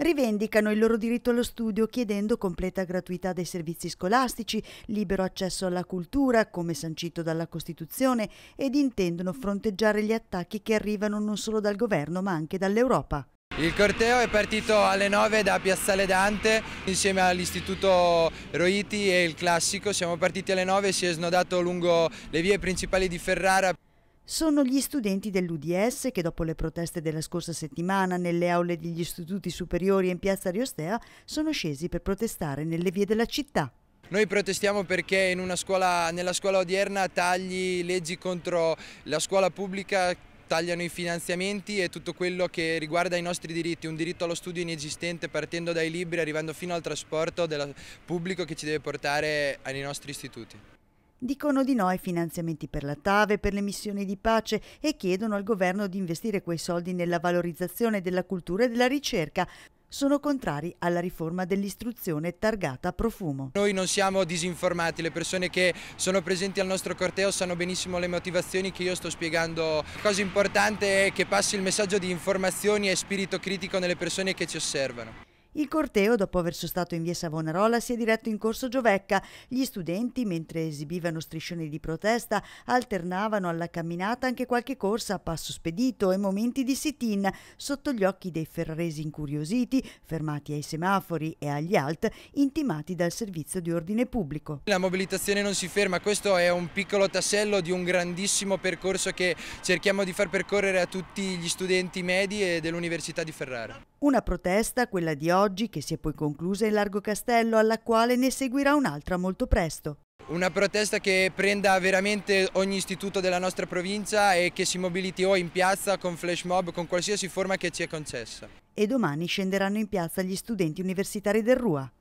Rivendicano il loro diritto allo studio chiedendo completa gratuità dei servizi scolastici, libero accesso alla cultura, come sancito dalla Costituzione, ed intendono fronteggiare gli attacchi che arrivano non solo dal governo ma anche dall'Europa. Il corteo è partito alle 9 da Piazzale Dante insieme all'Istituto Roiti e il Classico. Siamo partiti alle 9 e si è snodato lungo le vie principali di Ferrara sono gli studenti dell'UDS che dopo le proteste della scorsa settimana nelle aule degli istituti superiori e in piazza Riostea sono scesi per protestare nelle vie della città. Noi protestiamo perché scuola, nella scuola odierna tagli leggi contro la scuola pubblica tagliano i finanziamenti e tutto quello che riguarda i nostri diritti, un diritto allo studio inesistente partendo dai libri arrivando fino al trasporto del pubblico che ci deve portare ai nostri istituti. Dicono di no ai finanziamenti per la TAVE, per le missioni di pace e chiedono al governo di investire quei soldi nella valorizzazione della cultura e della ricerca. Sono contrari alla riforma dell'istruzione targata profumo. Noi non siamo disinformati, le persone che sono presenti al nostro corteo sanno benissimo le motivazioni che io sto spiegando. La cosa importante è che passi il messaggio di informazioni e spirito critico nelle persone che ci osservano. Il corteo, dopo aver sostato in via Savonarola, si è diretto in corso Giovecca. Gli studenti, mentre esibivano striscioni di protesta, alternavano alla camminata anche qualche corsa a passo spedito e momenti di sit-in sotto gli occhi dei ferraresi incuriositi, fermati ai semafori e agli alt, intimati dal servizio di ordine pubblico. La mobilitazione non si ferma, questo è un piccolo tassello di un grandissimo percorso che cerchiamo di far percorrere a tutti gli studenti medi e dell'Università di Ferrara. Una protesta, quella di oggi, che si è poi conclusa in Largo Castello, alla quale ne seguirà un'altra molto presto. Una protesta che prenda veramente ogni istituto della nostra provincia e che si mobiliti o in piazza, con flash mob, con qualsiasi forma che ci è concessa. E domani scenderanno in piazza gli studenti universitari del RUA.